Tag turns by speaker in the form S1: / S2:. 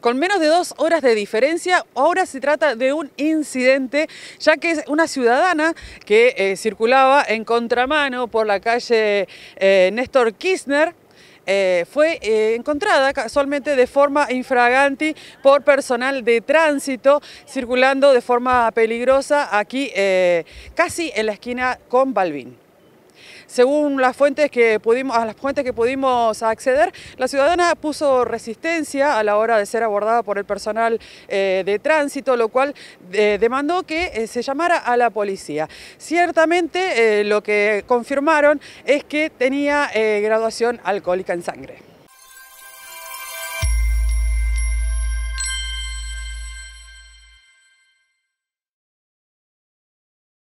S1: Con menos de dos horas de diferencia, ahora se trata de un incidente, ya que una ciudadana que eh, circulaba en contramano por la calle eh, Néstor Kirchner, eh, fue encontrada casualmente de forma infraganti por personal de tránsito circulando de forma peligrosa aquí casi en la esquina con Balbín. Según las fuentes que pudimos, a las fuentes que pudimos acceder, la ciudadana puso resistencia a la hora de ser abordada por el personal eh, de tránsito, lo cual eh, demandó que eh, se llamara a la policía. Ciertamente lo que confirmaron es que tenía graduación alcohólica en sangre.